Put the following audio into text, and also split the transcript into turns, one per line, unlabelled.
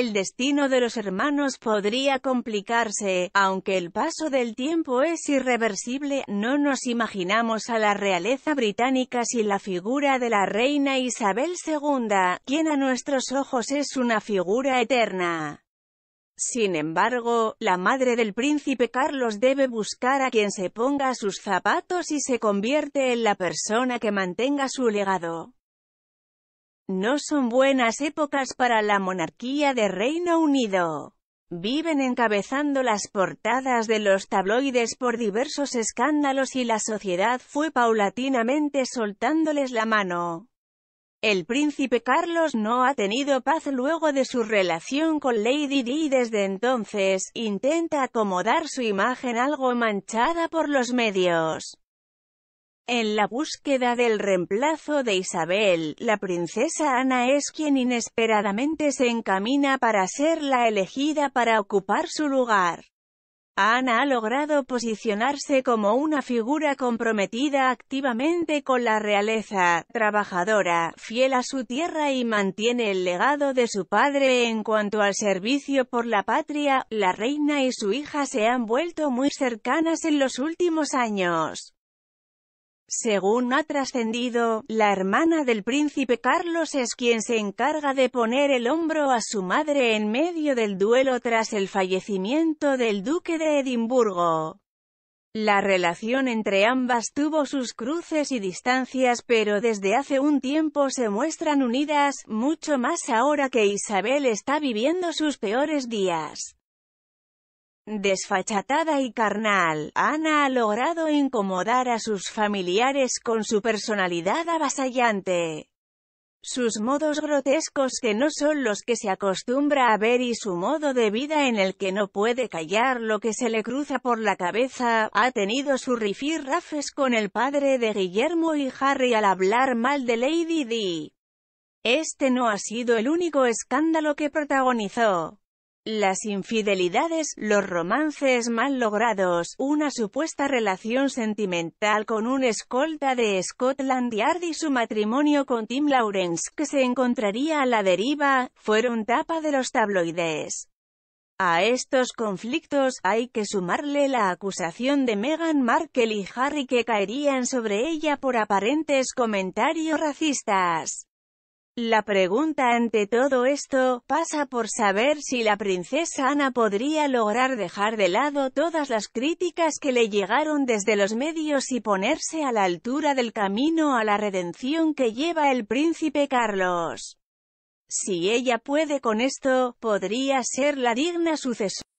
el destino de los hermanos podría complicarse, aunque el paso del tiempo es irreversible, no nos imaginamos a la realeza británica sin la figura de la reina Isabel II, quien a nuestros ojos es una figura eterna. Sin embargo, la madre del príncipe Carlos debe buscar a quien se ponga sus zapatos y se convierte en la persona que mantenga su legado. No son buenas épocas para la monarquía de Reino Unido. Viven encabezando las portadas de los tabloides por diversos escándalos y la sociedad fue paulatinamente soltándoles la mano. El príncipe Carlos no ha tenido paz luego de su relación con Lady Di y desde entonces, intenta acomodar su imagen algo manchada por los medios. En la búsqueda del reemplazo de Isabel, la princesa Ana es quien inesperadamente se encamina para ser la elegida para ocupar su lugar. Ana ha logrado posicionarse como una figura comprometida activamente con la realeza, trabajadora, fiel a su tierra y mantiene el legado de su padre en cuanto al servicio por la patria, la reina y su hija se han vuelto muy cercanas en los últimos años. Según ha trascendido, la hermana del príncipe Carlos es quien se encarga de poner el hombro a su madre en medio del duelo tras el fallecimiento del duque de Edimburgo. La relación entre ambas tuvo sus cruces y distancias pero desde hace un tiempo se muestran unidas, mucho más ahora que Isabel está viviendo sus peores días. Desfachatada y carnal, Ana ha logrado incomodar a sus familiares con su personalidad avasallante. Sus modos grotescos que no son los que se acostumbra a ver y su modo de vida en el que no puede callar lo que se le cruza por la cabeza, ha tenido su rifirrafes con el padre de Guillermo y Harry al hablar mal de Lady Di. Este no ha sido el único escándalo que protagonizó. Las infidelidades, los romances mal logrados, una supuesta relación sentimental con un escolta de Scotland Yard y su matrimonio con Tim Lawrence, que se encontraría a la deriva, fueron tapa de los tabloides. A estos conflictos hay que sumarle la acusación de Meghan Markle y Harry que caerían sobre ella por aparentes comentarios racistas. La pregunta ante todo esto, pasa por saber si la princesa Ana podría lograr dejar de lado todas las críticas que le llegaron desde los medios y ponerse a la altura del camino a la redención que lleva el príncipe Carlos. Si ella puede con esto, podría ser la digna sucesora.